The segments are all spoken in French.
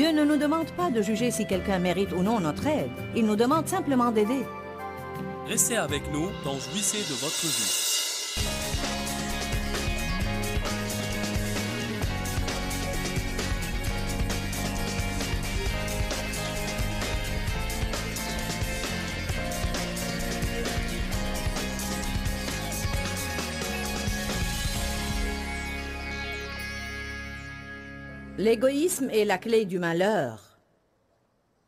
Dieu ne nous demande pas de juger si quelqu'un mérite ou non notre aide. Il nous demande simplement d'aider. Restez avec nous dans Jouissez de votre vie. L'égoïsme est la clé du malheur.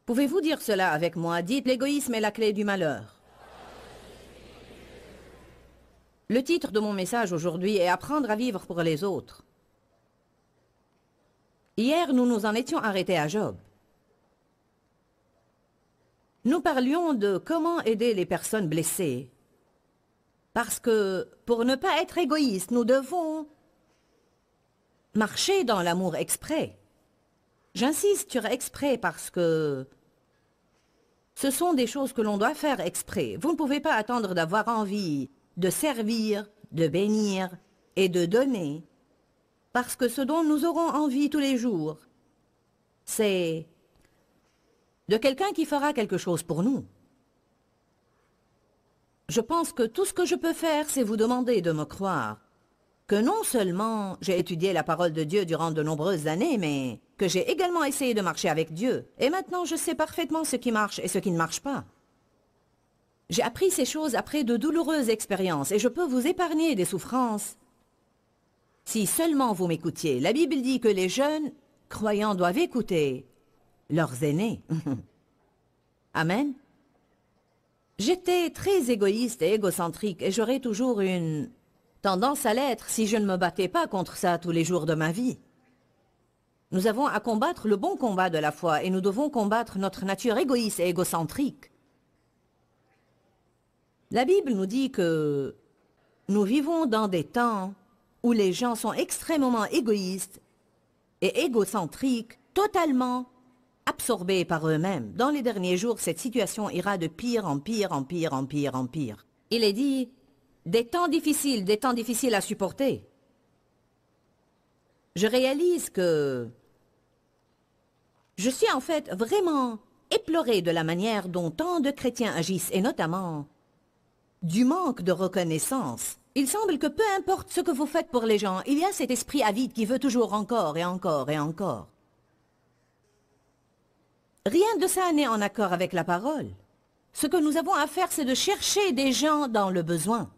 Pouvez-vous dire cela avec moi Dites l'égoïsme est la clé du malheur. Le titre de mon message aujourd'hui est Apprendre à vivre pour les autres. Hier, nous nous en étions arrêtés à Job. Nous parlions de comment aider les personnes blessées. Parce que pour ne pas être égoïste, nous devons marcher dans l'amour exprès. J'insiste sur exprès parce que ce sont des choses que l'on doit faire exprès. Vous ne pouvez pas attendre d'avoir envie de servir, de bénir et de donner, parce que ce dont nous aurons envie tous les jours, c'est de quelqu'un qui fera quelque chose pour nous. Je pense que tout ce que je peux faire, c'est vous demander de me croire que non seulement j'ai étudié la parole de Dieu durant de nombreuses années, mais que j'ai également essayé de marcher avec Dieu. Et maintenant, je sais parfaitement ce qui marche et ce qui ne marche pas. J'ai appris ces choses après de douloureuses expériences et je peux vous épargner des souffrances. Si seulement vous m'écoutiez, la Bible dit que les jeunes croyants doivent écouter leurs aînés. Amen. J'étais très égoïste et égocentrique et j'aurais toujours une tendance à l'être si je ne me battais pas contre ça tous les jours de ma vie. Nous avons à combattre le bon combat de la foi et nous devons combattre notre nature égoïste et égocentrique. La Bible nous dit que nous vivons dans des temps où les gens sont extrêmement égoïstes et égocentriques, totalement absorbés par eux-mêmes. Dans les derniers jours, cette situation ira de pire en pire en pire en pire en pire. Il est dit, des temps difficiles, des temps difficiles à supporter. Je réalise que... Je suis en fait vraiment éploré de la manière dont tant de chrétiens agissent, et notamment du manque de reconnaissance. Il semble que peu importe ce que vous faites pour les gens, il y a cet esprit avide qui veut toujours encore et encore et encore. Rien de ça n'est en accord avec la parole. Ce que nous avons à faire, c'est de chercher des gens dans le besoin.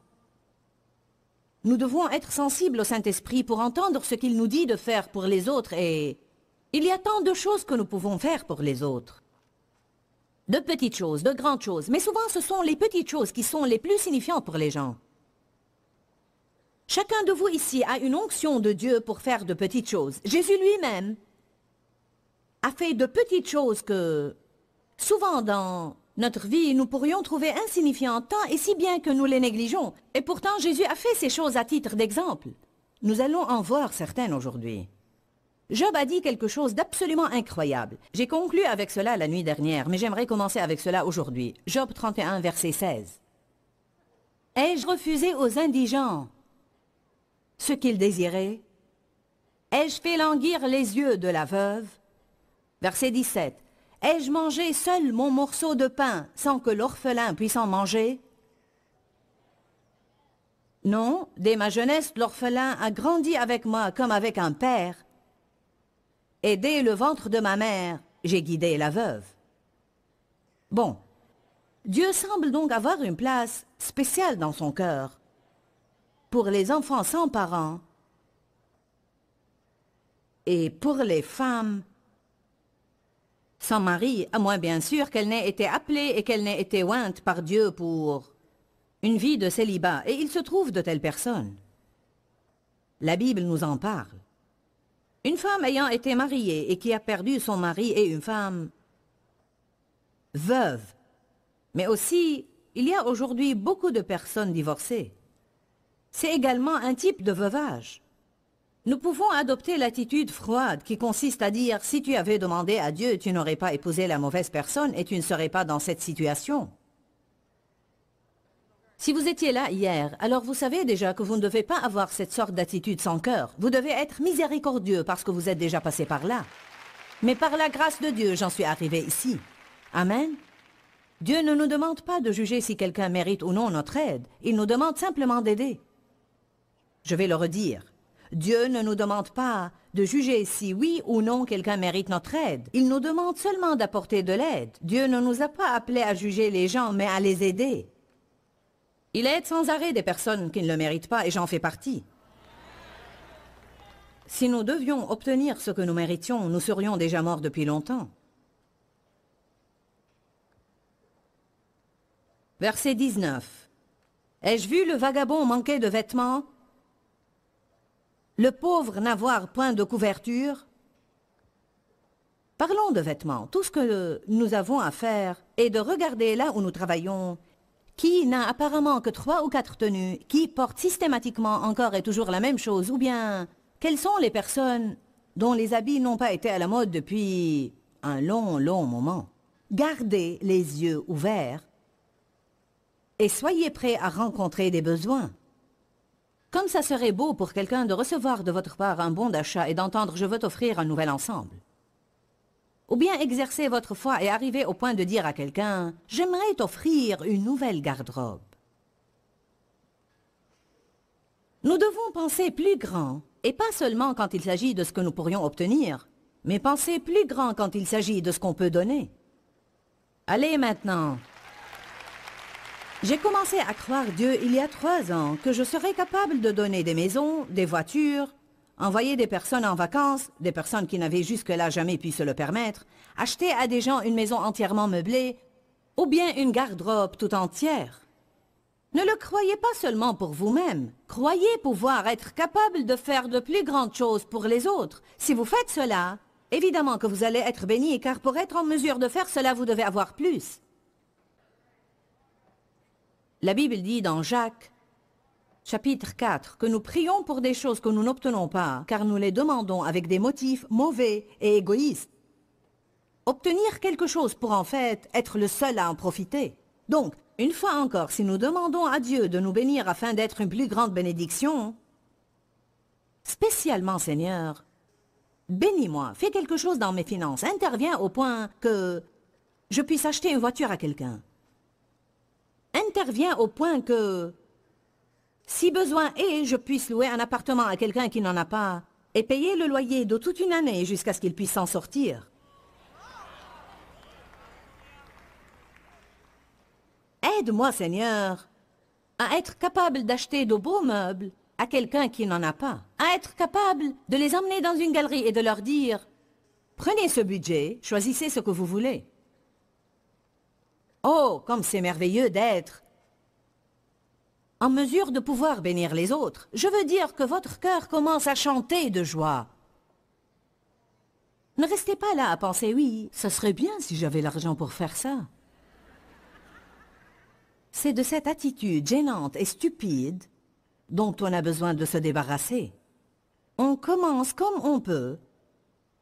Nous devons être sensibles au Saint-Esprit pour entendre ce qu'il nous dit de faire pour les autres et... Il y a tant de choses que nous pouvons faire pour les autres. De petites choses, de grandes choses, mais souvent ce sont les petites choses qui sont les plus signifiantes pour les gens. Chacun de vous ici a une onction de Dieu pour faire de petites choses. Jésus lui-même a fait de petites choses que, souvent dans notre vie, nous pourrions trouver insignifiant tant et si bien que nous les négligeons. Et pourtant, Jésus a fait ces choses à titre d'exemple. Nous allons en voir certaines aujourd'hui. Job a dit quelque chose d'absolument incroyable. J'ai conclu avec cela la nuit dernière, mais j'aimerais commencer avec cela aujourd'hui. Job 31, verset 16. Ai-je refusé aux indigents ce qu'ils désiraient Ai-je fait languir les yeux de la veuve Verset 17. Ai-je mangé seul mon morceau de pain sans que l'orphelin puisse en manger Non, dès ma jeunesse, l'orphelin a grandi avec moi comme avec un père. Et dès le ventre de ma mère, j'ai guidé la veuve. Bon, Dieu semble donc avoir une place spéciale dans son cœur. Pour les enfants sans parents et pour les femmes sans mari, à moins bien sûr qu'elle n'ait été appelée et qu'elle n'ait été ointe par Dieu pour une vie de célibat. Et il se trouve de telles personnes. La Bible nous en parle. Une femme ayant été mariée et qui a perdu son mari et une femme veuve. Mais aussi, il y a aujourd'hui beaucoup de personnes divorcées. C'est également un type de veuvage. Nous pouvons adopter l'attitude froide qui consiste à dire si tu avais demandé à Dieu, tu n'aurais pas épousé la mauvaise personne et tu ne serais pas dans cette situation. Si vous étiez là hier, alors vous savez déjà que vous ne devez pas avoir cette sorte d'attitude sans cœur. Vous devez être miséricordieux parce que vous êtes déjà passé par là. Mais par la grâce de Dieu, j'en suis arrivé ici. Amen. Dieu ne nous demande pas de juger si quelqu'un mérite ou non notre aide. Il nous demande simplement d'aider. Je vais le redire. Dieu ne nous demande pas de juger si oui ou non quelqu'un mérite notre aide. Il nous demande seulement d'apporter de l'aide. Dieu ne nous a pas appelés à juger les gens, mais à les aider. Il aide sans arrêt des personnes qui ne le méritent pas, et j'en fais partie. Si nous devions obtenir ce que nous méritions, nous serions déjà morts depuis longtemps. Verset 19. Ai-je vu le vagabond manquer de vêtements le pauvre n'avoir point de couverture Parlons de vêtements. Tout ce que nous avons à faire est de regarder là où nous travaillons. Qui n'a apparemment que trois ou quatre tenues Qui porte systématiquement encore et toujours la même chose Ou bien, quelles sont les personnes dont les habits n'ont pas été à la mode depuis un long, long moment Gardez les yeux ouverts et soyez prêts à rencontrer des besoins. Comme ça serait beau pour quelqu'un de recevoir de votre part un bon d'achat et d'entendre « je veux t'offrir un nouvel ensemble ». Ou bien exercer votre foi et arriver au point de dire à quelqu'un « j'aimerais t'offrir une nouvelle garde-robe ». Nous devons penser plus grand, et pas seulement quand il s'agit de ce que nous pourrions obtenir, mais penser plus grand quand il s'agit de ce qu'on peut donner. Allez maintenant, j'ai commencé à croire Dieu il y a trois ans que je serais capable de donner des maisons, des voitures, envoyer des personnes en vacances, des personnes qui n'avaient jusque-là jamais pu se le permettre, acheter à des gens une maison entièrement meublée, ou bien une garde-robe tout entière. Ne le croyez pas seulement pour vous-même, croyez pouvoir être capable de faire de plus grandes choses pour les autres. Si vous faites cela, évidemment que vous allez être béni, car pour être en mesure de faire cela, vous devez avoir plus. La Bible dit dans Jacques chapitre 4 que nous prions pour des choses que nous n'obtenons pas, car nous les demandons avec des motifs mauvais et égoïstes. Obtenir quelque chose pour en fait être le seul à en profiter. Donc, une fois encore, si nous demandons à Dieu de nous bénir afin d'être une plus grande bénédiction, spécialement Seigneur, bénis-moi, fais quelque chose dans mes finances, interviens au point que je puisse acheter une voiture à quelqu'un intervient au point que, si besoin est, je puisse louer un appartement à quelqu'un qui n'en a pas et payer le loyer de toute une année jusqu'à ce qu'il puisse s'en sortir. Aide-moi, Seigneur, à être capable d'acheter de beaux meubles à quelqu'un qui n'en a pas, à être capable de les emmener dans une galerie et de leur dire, prenez ce budget, choisissez ce que vous voulez. Oh, comme c'est merveilleux d'être en mesure de pouvoir bénir les autres. Je veux dire que votre cœur commence à chanter de joie. Ne restez pas là à penser « oui, ce serait bien si j'avais l'argent pour faire ça ». C'est de cette attitude gênante et stupide dont on a besoin de se débarrasser. On commence comme on peut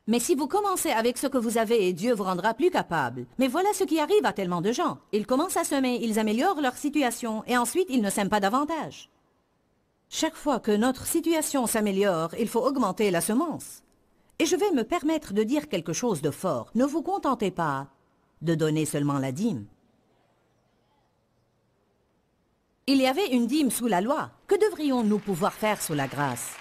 mais si vous commencez avec ce que vous avez Dieu vous rendra plus capable. Mais voilà ce qui arrive à tellement de gens. Ils commencent à semer, ils améliorent leur situation et ensuite ils ne sèment pas davantage. Chaque fois que notre situation s'améliore, il faut augmenter la semence. Et je vais me permettre de dire quelque chose de fort. Ne vous contentez pas de donner seulement la dîme. Il y avait une dîme sous la loi. Que devrions-nous pouvoir faire sous la grâce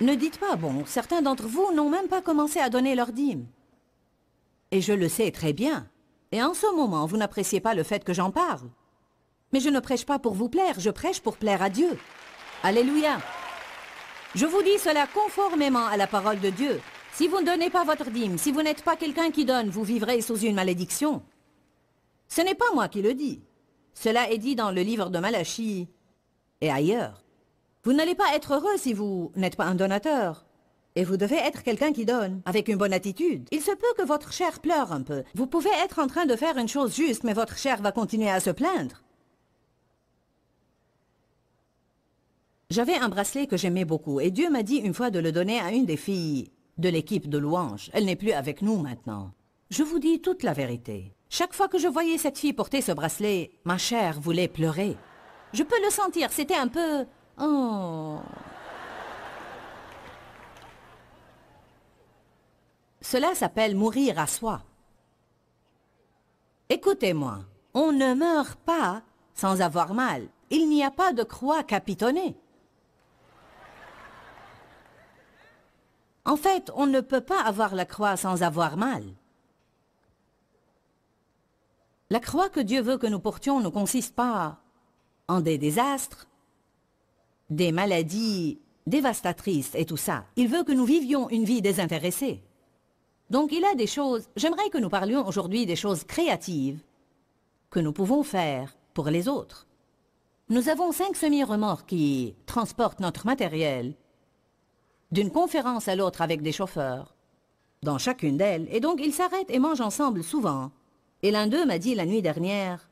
Ne dites pas, bon, certains d'entre vous n'ont même pas commencé à donner leur dîme. Et je le sais très bien. Et en ce moment, vous n'appréciez pas le fait que j'en parle. Mais je ne prêche pas pour vous plaire, je prêche pour plaire à Dieu. Alléluia. Je vous dis cela conformément à la parole de Dieu. Si vous ne donnez pas votre dîme, si vous n'êtes pas quelqu'un qui donne, vous vivrez sous une malédiction. Ce n'est pas moi qui le dis. Cela est dit dans le livre de Malachie et ailleurs. Vous n'allez pas être heureux si vous n'êtes pas un donateur. Et vous devez être quelqu'un qui donne, avec une bonne attitude. Il se peut que votre chair pleure un peu. Vous pouvez être en train de faire une chose juste, mais votre chair va continuer à se plaindre. J'avais un bracelet que j'aimais beaucoup, et Dieu m'a dit une fois de le donner à une des filles de l'équipe de louanges. Elle n'est plus avec nous maintenant. Je vous dis toute la vérité. Chaque fois que je voyais cette fille porter ce bracelet, ma chair voulait pleurer. Je peux le sentir, c'était un peu Oh. Cela s'appelle mourir à soi. Écoutez-moi, on ne meurt pas sans avoir mal. Il n'y a pas de croix capitonnée. En fait, on ne peut pas avoir la croix sans avoir mal. La croix que Dieu veut que nous portions ne consiste pas en des désastres, des maladies dévastatrices et tout ça. Il veut que nous vivions une vie désintéressée. Donc il a des choses, j'aimerais que nous parlions aujourd'hui des choses créatives que nous pouvons faire pour les autres. Nous avons cinq semi-remorques qui transportent notre matériel d'une conférence à l'autre avec des chauffeurs, dans chacune d'elles, et donc ils s'arrêtent et mangent ensemble souvent. Et l'un d'eux m'a dit la nuit dernière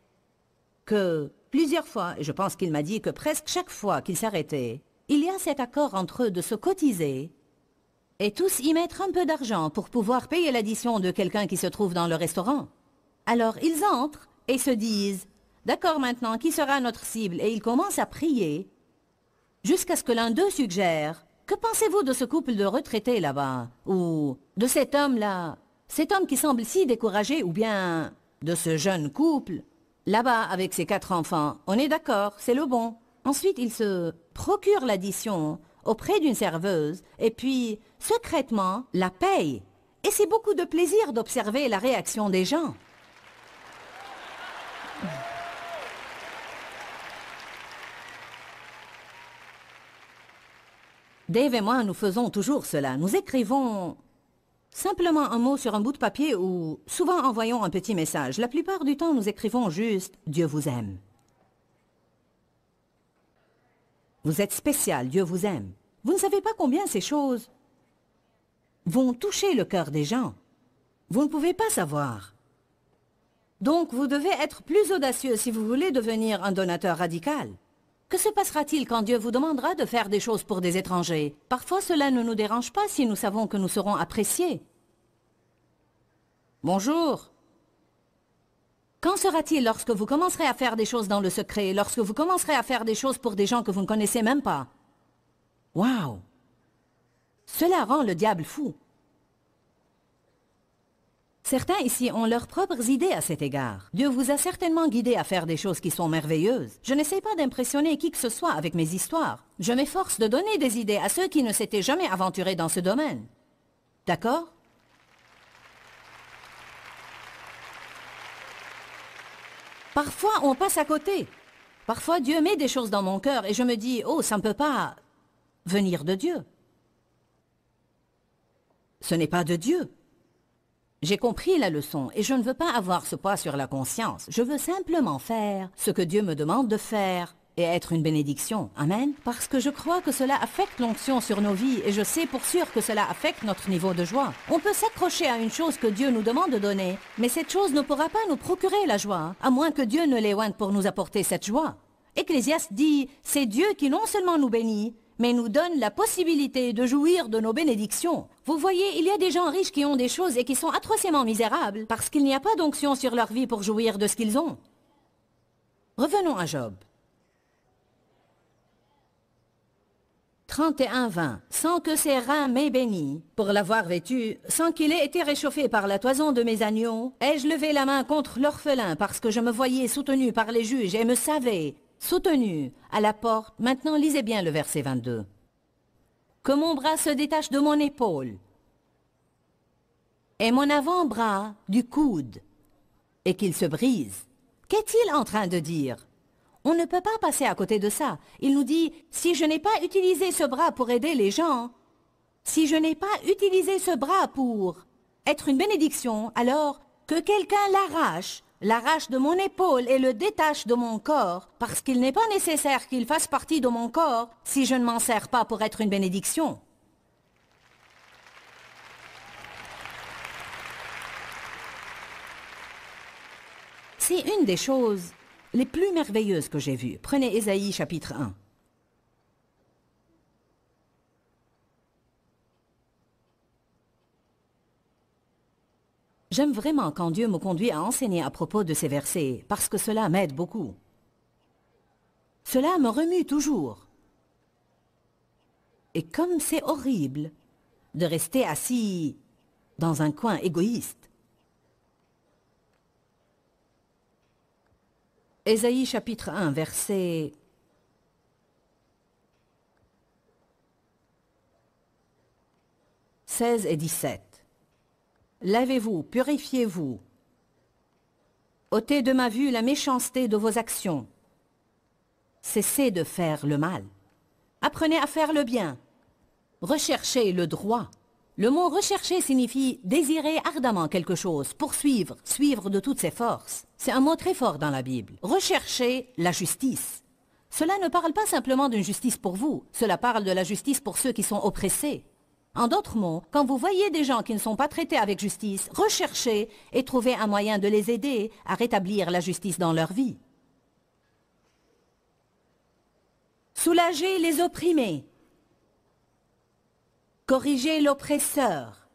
que Plusieurs fois, et je pense qu'il m'a dit que presque chaque fois qu'ils s'arrêtaient, il y a cet accord entre eux de se cotiser et tous y mettre un peu d'argent pour pouvoir payer l'addition de quelqu'un qui se trouve dans le restaurant. Alors ils entrent et se disent « D'accord maintenant, qui sera notre cible ?» et ils commencent à prier jusqu'à ce que l'un d'eux suggère « Que pensez-vous de ce couple de retraités là-bas » ou « De cet homme-là » Cet homme qui semble si découragé ou bien « De ce jeune couple » Là-bas, avec ses quatre enfants, on est d'accord, c'est le bon. Ensuite, il se procure l'addition auprès d'une serveuse et puis, secrètement, la paye. Et c'est beaucoup de plaisir d'observer la réaction des gens. Dave et moi, nous faisons toujours cela. Nous écrivons Simplement un mot sur un bout de papier ou souvent envoyons un petit message. La plupart du temps, nous écrivons juste ⁇ Dieu vous aime ⁇ Vous êtes spécial, Dieu vous aime. Vous ne savez pas combien ces choses vont toucher le cœur des gens. Vous ne pouvez pas savoir. Donc, vous devez être plus audacieux si vous voulez devenir un donateur radical. Que se passera-t-il quand Dieu vous demandera de faire des choses pour des étrangers Parfois cela ne nous dérange pas si nous savons que nous serons appréciés. Bonjour. Quand sera-t-il lorsque vous commencerez à faire des choses dans le secret, lorsque vous commencerez à faire des choses pour des gens que vous ne connaissez même pas Waouh Cela rend le diable fou. Certains ici ont leurs propres idées à cet égard. Dieu vous a certainement guidé à faire des choses qui sont merveilleuses. Je n'essaie pas d'impressionner qui que ce soit avec mes histoires. Je m'efforce de donner des idées à ceux qui ne s'étaient jamais aventurés dans ce domaine. D'accord Parfois, on passe à côté. Parfois, Dieu met des choses dans mon cœur et je me dis, oh, ça ne peut pas venir de Dieu. Ce n'est pas de Dieu. J'ai compris la leçon et je ne veux pas avoir ce poids sur la conscience. Je veux simplement faire ce que Dieu me demande de faire et être une bénédiction. Amen. Parce que je crois que cela affecte l'onction sur nos vies et je sais pour sûr que cela affecte notre niveau de joie. On peut s'accrocher à une chose que Dieu nous demande de donner, mais cette chose ne pourra pas nous procurer la joie, hein, à moins que Dieu ne l'éloigne pour nous apporter cette joie. Ecclésiaste dit, c'est Dieu qui non seulement nous bénit, mais nous donne la possibilité de jouir de nos bénédictions. Vous voyez, il y a des gens riches qui ont des choses et qui sont atrocement misérables, parce qu'il n'y a pas d'onction sur leur vie pour jouir de ce qu'ils ont. Revenons à Job. 31-20, sans que ses reins m'aient béni, pour l'avoir vêtu, sans qu'il ait été réchauffé par la toison de mes agneaux, ai-je levé la main contre l'orphelin parce que je me voyais soutenu par les juges et me savais Soutenu, à la porte, maintenant lisez bien le verset 22. Que mon bras se détache de mon épaule et mon avant-bras du coude et qu'il se brise. Qu'est-il en train de dire On ne peut pas passer à côté de ça. Il nous dit, si je n'ai pas utilisé ce bras pour aider les gens, si je n'ai pas utilisé ce bras pour être une bénédiction, alors que quelqu'un l'arrache l'arrache de mon épaule et le détache de mon corps, parce qu'il n'est pas nécessaire qu'il fasse partie de mon corps si je ne m'en sers pas pour être une bénédiction. C'est une des choses les plus merveilleuses que j'ai vues. Prenez Ésaïe chapitre 1. J'aime vraiment quand Dieu me conduit à enseigner à propos de ces versets, parce que cela m'aide beaucoup. Cela me remue toujours. Et comme c'est horrible de rester assis dans un coin égoïste. Ésaïe chapitre 1, versets 16 et 17. Lavez-vous, purifiez-vous. ôtez de ma vue la méchanceté de vos actions. Cessez de faire le mal. Apprenez à faire le bien. Recherchez le droit. Le mot rechercher signifie désirer ardemment quelque chose, poursuivre, suivre de toutes ses forces. C'est un mot très fort dans la Bible. Recherchez la justice. Cela ne parle pas simplement d'une justice pour vous, cela parle de la justice pour ceux qui sont oppressés. En d'autres mots, quand vous voyez des gens qui ne sont pas traités avec justice, recherchez et trouvez un moyen de les aider à rétablir la justice dans leur vie. Soulagez les opprimés. Corrigez l'oppresseur.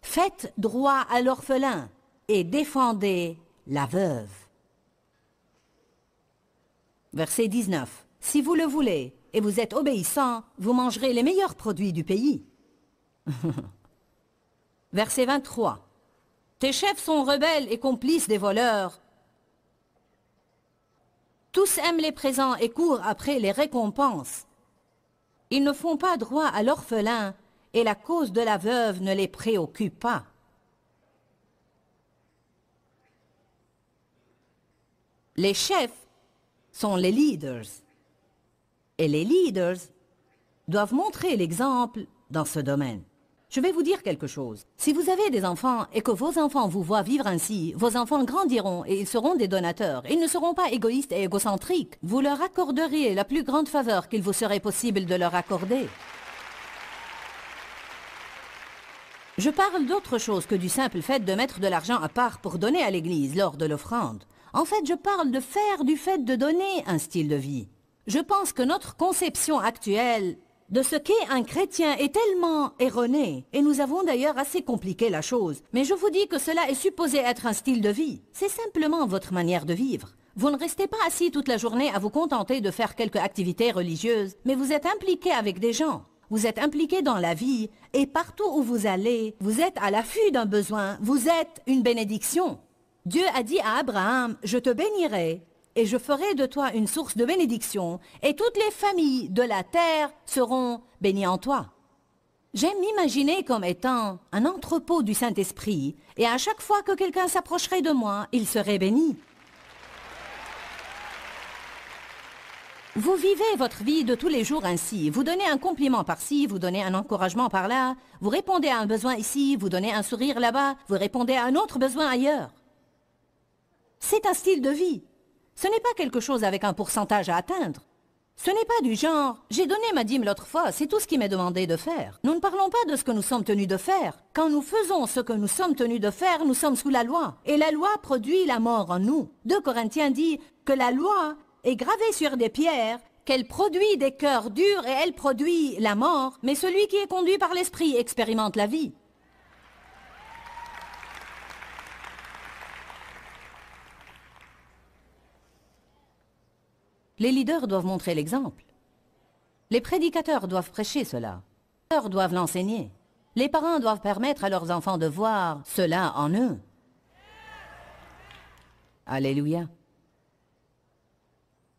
Faites droit à l'orphelin et défendez la veuve. Verset 19. Si vous le voulez et vous êtes obéissant, vous mangerez les meilleurs produits du pays. Verset 23. Tes chefs sont rebelles et complices des voleurs. Tous aiment les présents et courent après les récompenses. Ils ne font pas droit à l'orphelin et la cause de la veuve ne les préoccupe pas. Les chefs sont les leaders et les leaders doivent montrer l'exemple dans ce domaine. Je vais vous dire quelque chose. Si vous avez des enfants et que vos enfants vous voient vivre ainsi, vos enfants grandiront et ils seront des donateurs. Ils ne seront pas égoïstes et égocentriques. Vous leur accorderiez la plus grande faveur qu'il vous serait possible de leur accorder. Je parle d'autre chose que du simple fait de mettre de l'argent à part pour donner à l'Église lors de l'offrande. En fait, je parle de faire du fait de donner un style de vie. Je pense que notre conception actuelle de ce qu'est un chrétien est tellement erroné, et nous avons d'ailleurs assez compliqué la chose. Mais je vous dis que cela est supposé être un style de vie. C'est simplement votre manière de vivre. Vous ne restez pas assis toute la journée à vous contenter de faire quelques activités religieuses, mais vous êtes impliqué avec des gens. Vous êtes impliqué dans la vie, et partout où vous allez, vous êtes à l'affût d'un besoin, vous êtes une bénédiction. Dieu a dit à Abraham, je te bénirai, et je ferai de toi une source de bénédiction, et toutes les familles de la terre seront bénies en toi. J'aime m'imaginer comme étant un entrepôt du Saint-Esprit, et à chaque fois que quelqu'un s'approcherait de moi, il serait béni. Vous vivez votre vie de tous les jours ainsi. Vous donnez un compliment par-ci, vous donnez un encouragement par-là, vous répondez à un besoin ici, vous donnez un sourire là-bas, vous répondez à un autre besoin ailleurs. C'est un style de vie. Ce n'est pas quelque chose avec un pourcentage à atteindre. Ce n'est pas du genre « j'ai donné ma dîme l'autre fois, c'est tout ce qui m'est demandé de faire ». Nous ne parlons pas de ce que nous sommes tenus de faire. Quand nous faisons ce que nous sommes tenus de faire, nous sommes sous la loi. Et la loi produit la mort en nous. 2 Corinthiens dit que la loi est gravée sur des pierres, qu'elle produit des cœurs durs et elle produit la mort. Mais celui qui est conduit par l'esprit expérimente la vie. Les leaders doivent montrer l'exemple. Les prédicateurs doivent prêcher cela. Les leaders doivent l'enseigner. Les parents doivent permettre à leurs enfants de voir cela en eux. Alléluia.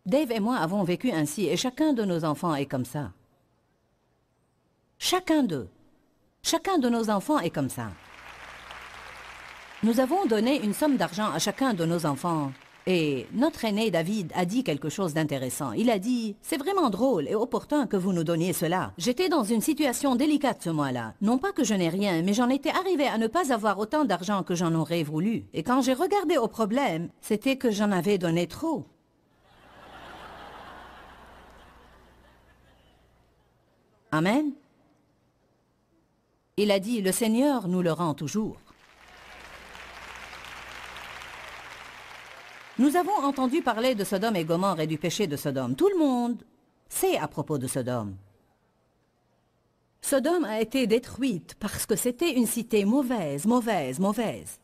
Dave et moi avons vécu ainsi et chacun de nos enfants est comme ça. Chacun d'eux. Chacun de nos enfants est comme ça. Nous avons donné une somme d'argent à chacun de nos enfants et notre aîné David a dit quelque chose d'intéressant. Il a dit, c'est vraiment drôle et opportun que vous nous donniez cela. J'étais dans une situation délicate ce mois-là. Non pas que je n'ai rien, mais j'en étais arrivé à ne pas avoir autant d'argent que j'en aurais voulu. Et quand j'ai regardé au problème, c'était que j'en avais donné trop. Amen. Il a dit, le Seigneur nous le rend toujours. Nous avons entendu parler de Sodome et Gomorre et du péché de Sodome. Tout le monde sait à propos de Sodome. Sodome a été détruite parce que c'était une cité mauvaise, mauvaise, mauvaise.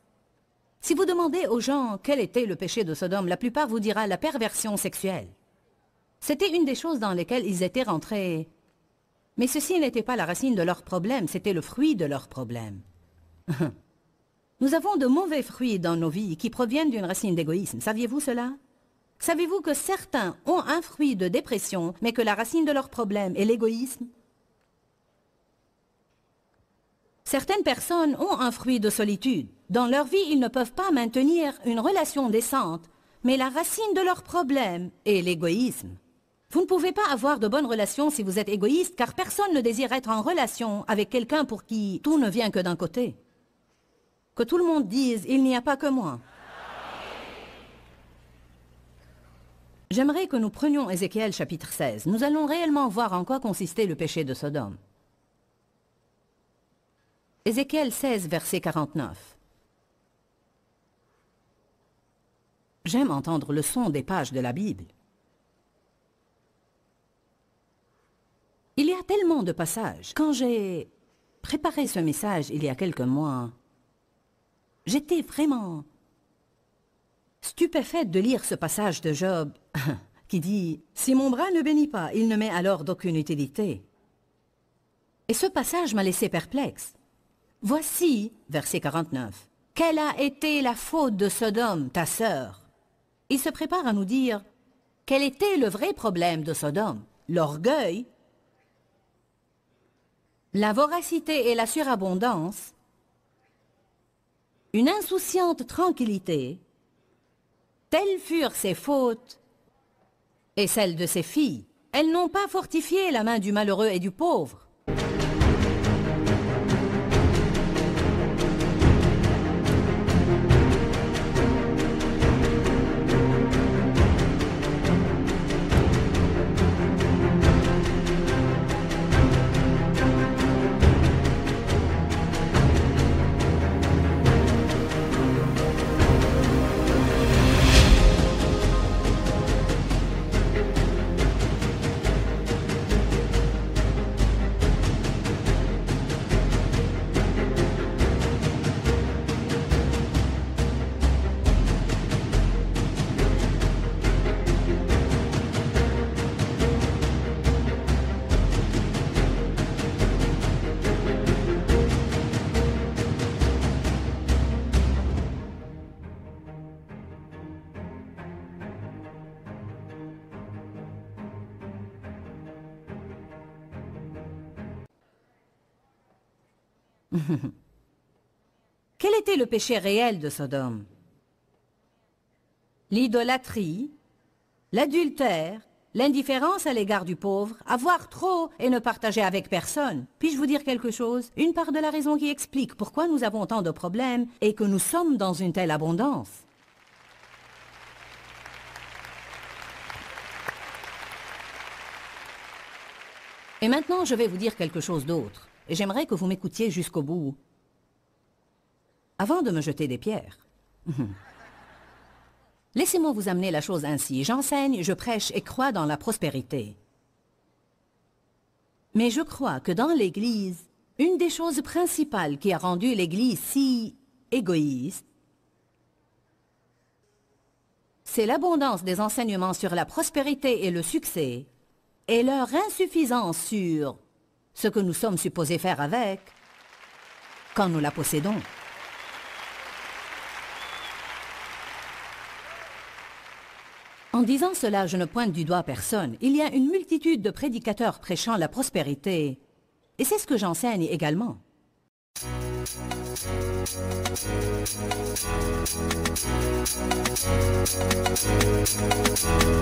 Si vous demandez aux gens quel était le péché de Sodome, la plupart vous dira la perversion sexuelle. C'était une des choses dans lesquelles ils étaient rentrés. Mais ceci n'était pas la racine de leur problème, c'était le fruit de leur problème. Nous avons de mauvais fruits dans nos vies qui proviennent d'une racine d'égoïsme. Saviez-vous cela Savez-vous que certains ont un fruit de dépression, mais que la racine de leur problème est l'égoïsme Certaines personnes ont un fruit de solitude. Dans leur vie, ils ne peuvent pas maintenir une relation décente, mais la racine de leur problème est l'égoïsme. Vous ne pouvez pas avoir de bonnes relations si vous êtes égoïste, car personne ne désire être en relation avec quelqu'un pour qui tout ne vient que d'un côté. Que tout le monde dise, il n'y a pas que moi. J'aimerais que nous prenions Ézéchiel chapitre 16. Nous allons réellement voir en quoi consistait le péché de Sodome. Ézéchiel 16, verset 49. J'aime entendre le son des pages de la Bible. Il y a tellement de passages. Quand j'ai préparé ce message il y a quelques mois, J'étais vraiment stupéfaite de lire ce passage de Job qui dit « Si mon bras ne bénit pas, il ne met alors d'aucune utilité. » Et ce passage m'a laissé perplexe. Voici, verset 49, « Quelle a été la faute de Sodome, ta sœur ?» Il se prépare à nous dire « Quel était le vrai problème de Sodome L'orgueil, la voracité et la surabondance, une insouciante tranquillité, telles furent ses fautes et celles de ses filles. Elles n'ont pas fortifié la main du malheureux et du pauvre. Quel était le péché réel de Sodome L'idolâtrie, l'adultère, L'indifférence à l'égard du pauvre, avoir trop et ne partager avec personne. Puis-je vous dire quelque chose Une part de la raison qui explique pourquoi nous avons tant de problèmes et que nous sommes dans une telle abondance. Et maintenant, je vais vous dire quelque chose d'autre j'aimerais que vous m'écoutiez jusqu'au bout. Avant de me jeter des pierres. Laissez-moi vous amener la chose ainsi. J'enseigne, je prêche et crois dans la prospérité. Mais je crois que dans l'Église, une des choses principales qui a rendu l'Église si égoïste, c'est l'abondance des enseignements sur la prospérité et le succès et leur insuffisance sur ce que nous sommes supposés faire avec quand nous la possédons. En disant cela, je ne pointe du doigt personne. Il y a une multitude de prédicateurs prêchant la prospérité. Et c'est ce que j'enseigne également.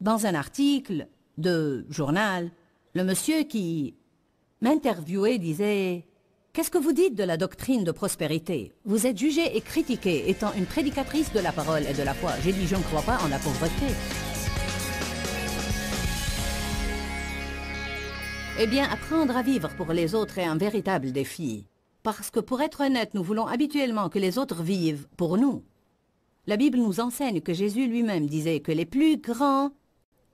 Dans un article de journal, le monsieur qui m'interviewait disait Qu'est-ce que vous dites de la doctrine de prospérité Vous êtes jugé et critiqué étant une prédicatrice de la parole et de la foi. J'ai dit, je ne crois pas en la pauvreté. Eh bien, apprendre à vivre pour les autres est un véritable défi. Parce que pour être honnête, nous voulons habituellement que les autres vivent pour nous. La Bible nous enseigne que Jésus lui-même disait que les plus grands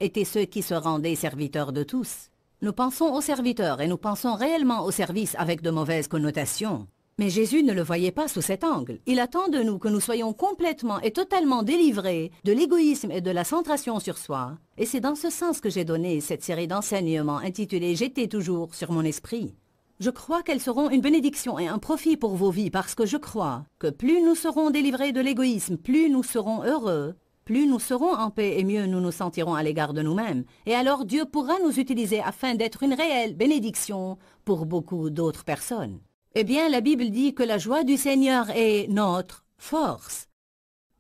étaient ceux qui se rendaient serviteurs de tous. Nous pensons aux serviteurs et nous pensons réellement au service avec de mauvaises connotations. Mais Jésus ne le voyait pas sous cet angle. Il attend de nous que nous soyons complètement et totalement délivrés de l'égoïsme et de la centration sur soi. Et c'est dans ce sens que j'ai donné cette série d'enseignements intitulée « J'étais toujours sur mon esprit ». Je crois qu'elles seront une bénédiction et un profit pour vos vies parce que je crois que plus nous serons délivrés de l'égoïsme, plus nous serons heureux plus nous serons en paix et mieux nous nous sentirons à l'égard de nous-mêmes. Et alors Dieu pourra nous utiliser afin d'être une réelle bénédiction pour beaucoup d'autres personnes. Eh bien, la Bible dit que la joie du Seigneur est notre force.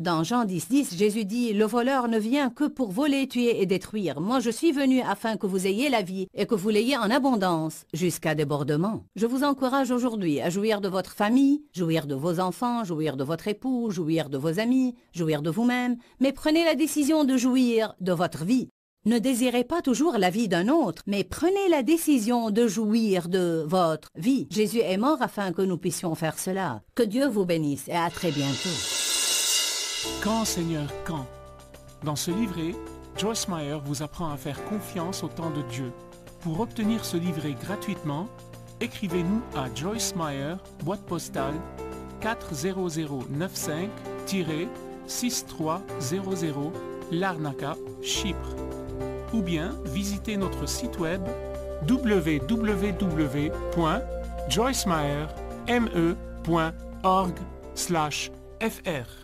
Dans Jean 10, 10, Jésus dit, Le voleur ne vient que pour voler, tuer et détruire. Moi je suis venu afin que vous ayez la vie et que vous l'ayez en abondance, jusqu'à débordement. Je vous encourage aujourd'hui à jouir de votre famille, jouir de vos enfants, jouir de votre époux, jouir de vos amis, jouir de vous-même, mais prenez la décision de jouir de votre vie. Ne désirez pas toujours la vie d'un autre, mais prenez la décision de jouir de votre vie. Jésus est mort afin que nous puissions faire cela. Que Dieu vous bénisse et à très bientôt. Quand, Seigneur, quand Dans ce livret, Joyce Meyer vous apprend à faire confiance au temps de Dieu. Pour obtenir ce livret gratuitement, écrivez-nous à Joyce Meyer, boîte postale 40095-6300 Larnaca, Chypre. Ou bien visitez notre site web www.joycemeyer.me.org/fr.